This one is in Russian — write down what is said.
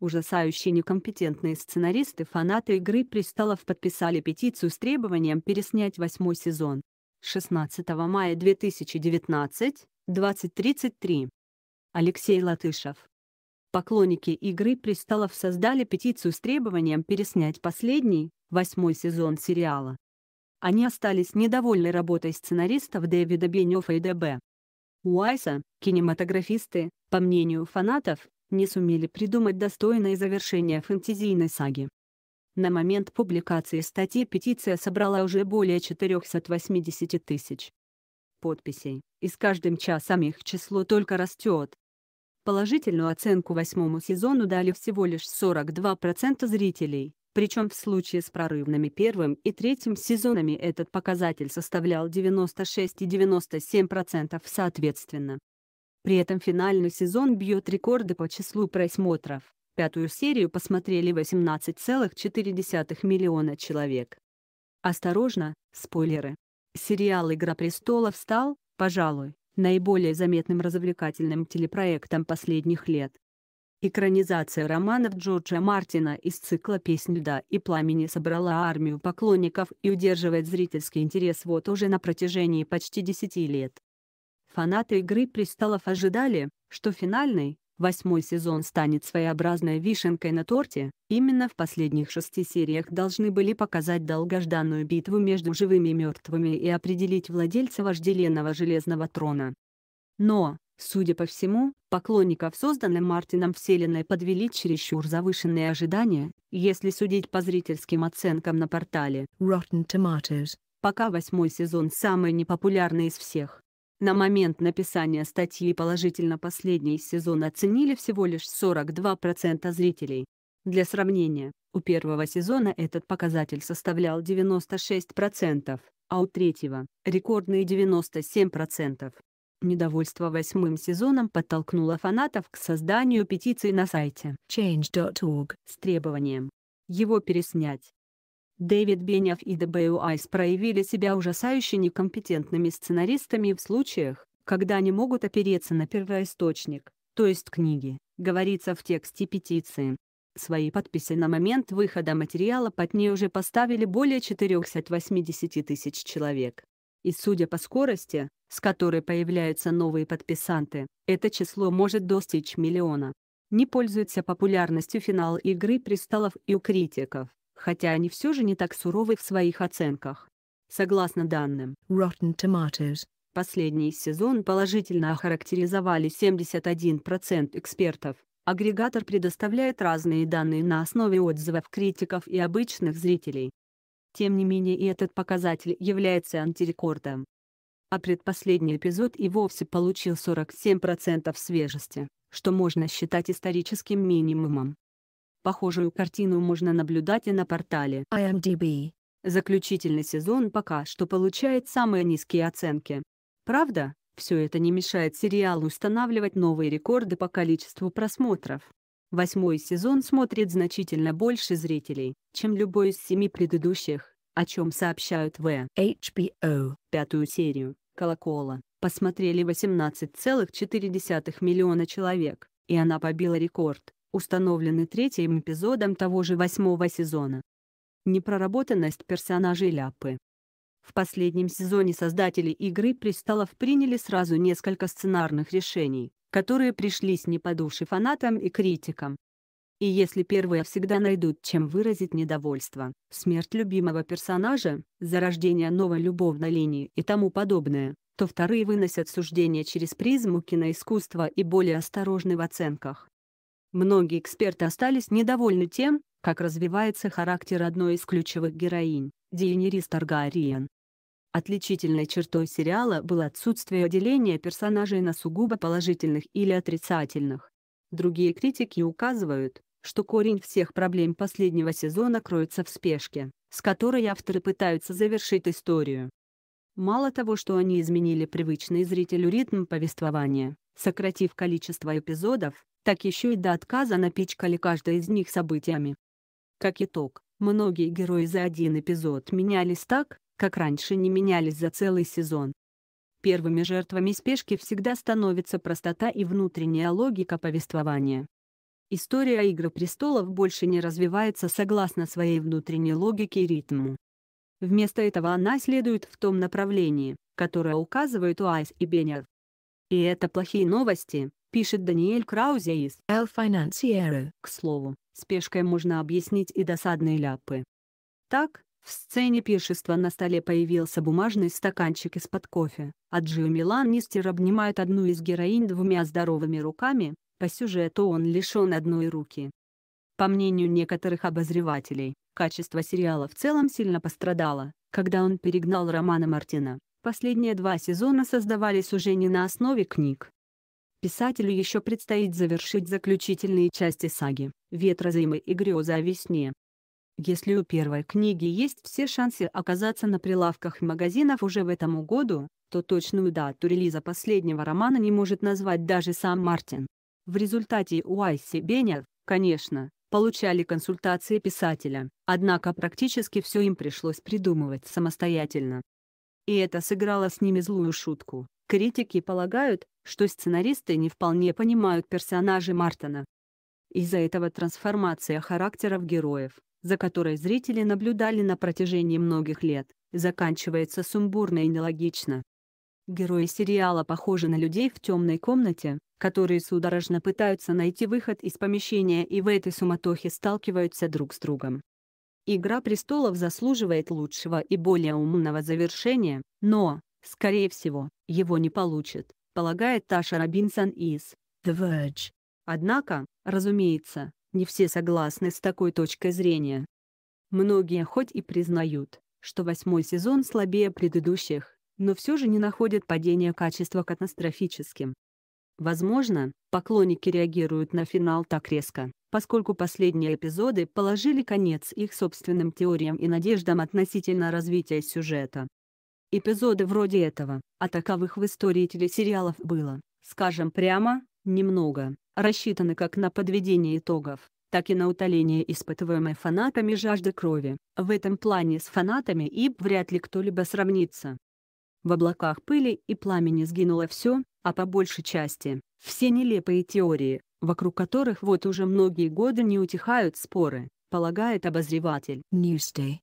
Ужасающие некомпетентные сценаристы фанаты «Игры престолов» подписали петицию с требованием переснять восьмой сезон. 16 мая 2019, 20.33. Алексей Латышев. Поклонники «Игры престолов» создали петицию с требованием переснять последний, восьмой сезон сериала. Они остались недовольны работой сценаристов Дэвида Бенёфа и ДБ. Уайса, кинематографисты, по мнению фанатов, не сумели придумать достойное завершение фэнтезийной саги. На момент публикации статьи петиция собрала уже более 480 тысяч подписей, и с каждым часом их число только растет. Положительную оценку восьмому сезону дали всего лишь 42% зрителей, причем в случае с прорывными первым и третьим сезонами этот показатель составлял 96 и 97% соответственно. При этом финальный сезон бьет рекорды по числу просмотров. Пятую серию посмотрели 18,4 миллиона человек. Осторожно, спойлеры. Сериал «Игра престолов» стал, пожалуй, наиболее заметным развлекательным телепроектом последних лет. Экранизация романов Джорджа Мартина из цикла «Песнь льда и пламени» собрала армию поклонников и удерживает зрительский интерес вот уже на протяжении почти 10 лет фанаты «Игры престолов» ожидали, что финальный, восьмой сезон станет своеобразной вишенкой на торте, именно в последних шести сериях должны были показать долгожданную битву между живыми и мертвыми и определить владельца вожделенного Железного Трона. Но, судя по всему, поклонников созданной Мартином Вселенной подвели чересчур завышенные ожидания, если судить по зрительским оценкам на портале Rotten Tomatoes. Пока восьмой сезон самый непопулярный из всех, на момент написания статьи положительно последний сезон оценили всего лишь 42% зрителей. Для сравнения, у первого сезона этот показатель составлял 96%, а у третьего – рекордные 97%. Недовольство восьмым сезоном подтолкнуло фанатов к созданию петиции на сайте change.org с требованием его переснять. Дэвид Бенев и Д.Б.У. Айс проявили себя ужасающе некомпетентными сценаристами в случаях, когда они могут опереться на первоисточник, то есть книги, говорится в тексте петиции. Свои подписи на момент выхода материала под ней уже поставили более 480 тысяч человек. И судя по скорости, с которой появляются новые подписанты, это число может достичь миллиона. Не пользуется популярностью финал игры «Престолов» и у критиков хотя они все же не так суровы в своих оценках. Согласно данным Rotten Tomatoes, последний сезон положительно охарактеризовали 71% экспертов. Агрегатор предоставляет разные данные на основе отзывов критиков и обычных зрителей. Тем не менее и этот показатель является антирекордом. А предпоследний эпизод и вовсе получил 47% свежести, что можно считать историческим минимумом. Похожую картину можно наблюдать и на портале IMDb. Заключительный сезон пока что получает самые низкие оценки. Правда, все это не мешает сериалу устанавливать новые рекорды по количеству просмотров. Восьмой сезон смотрит значительно больше зрителей, чем любой из семи предыдущих, о чем сообщают в HBO. Пятую серию «Колокола» посмотрели 18,4 миллиона человек, и она побила рекорд, установленный третьим эпизодом того же восьмого сезона. Непроработанность персонажей Ляпы. В последнем сезоне создатели «Игры престолов» приняли сразу несколько сценарных решений, которые пришлись не по душе фанатам и критикам. И если первые всегда найдут чем выразить недовольство, смерть любимого персонажа, зарождение новой любовной линии и тому подобное, то вторые выносят суждения через призму киноискусства и более осторожны в оценках. Многие эксперты остались недовольны тем, как развивается характер одной из ключевых героинь, Дейенерис Таргариен. Отличительной чертой сериала было отсутствие деления персонажей на сугубо положительных или отрицательных. Другие критики указывают, что корень всех проблем последнего сезона кроется в спешке, с которой авторы пытаются завершить историю. Мало того, что они изменили привычный зрителю ритм повествования, сократив количество эпизодов, так еще и до отказа напичкали каждое из них событиями. Как итог, многие герои за один эпизод менялись так, как раньше не менялись за целый сезон. Первыми жертвами спешки всегда становится простота и внутренняя логика повествования. История «Игры престолов» больше не развивается согласно своей внутренней логике и ритму. Вместо этого она следует в том направлении, которое указывают Уайс и Беннер. И это плохие новости, пишет Даниэль Краузе из El Financiero. К слову, спешкой можно объяснить и досадные ляпы. Так, в сцене пиршества на столе появился бумажный стаканчик из-под кофе, а Джимми Ланнистер обнимает одну из героинь двумя здоровыми руками, по сюжету он лишен одной руки. По мнению некоторых обозревателей, качество сериала в целом сильно пострадало, когда он перегнал романа Мартина. Последние два сезона создавались уже не на основе книг, Писателю еще предстоит завершить заключительные части саги «Ветрозимы» и «Греза о весне». Если у первой книги есть все шансы оказаться на прилавках магазинов уже в этом году, то точную дату релиза последнего романа не может назвать даже сам Мартин. В результате Уайс и Беня, конечно, получали консультации писателя, однако практически все им пришлось придумывать самостоятельно. И это сыграло с ними злую шутку. Критики полагают, что сценаристы не вполне понимают персонажей Мартина. Из-за этого трансформация характеров героев, за которой зрители наблюдали на протяжении многих лет, заканчивается сумбурно и нелогично. Герои сериала похожи на людей в темной комнате, которые судорожно пытаются найти выход из помещения и в этой суматохе сталкиваются друг с другом. «Игра престолов» заслуживает лучшего и более умного завершения, но, Скорее всего, его не получит, полагает Таша Робинсон из The Verge. Однако, разумеется, не все согласны с такой точкой зрения. Многие хоть и признают, что восьмой сезон слабее предыдущих, но все же не находят падение качества катастрофическим. Возможно, поклонники реагируют на финал так резко, поскольку последние эпизоды положили конец их собственным теориям и надеждам относительно развития сюжета. Эпизоды вроде этого, а таковых в истории телесериалов было, скажем прямо, немного, рассчитаны как на подведение итогов, так и на утоление испытываемой фанатами жажды крови. В этом плане с фанатами и вряд ли кто-либо сравнится. В облаках пыли и пламени сгинуло все, а по большей части – все нелепые теории, вокруг которых вот уже многие годы не утихают споры, полагает обозреватель Newsday.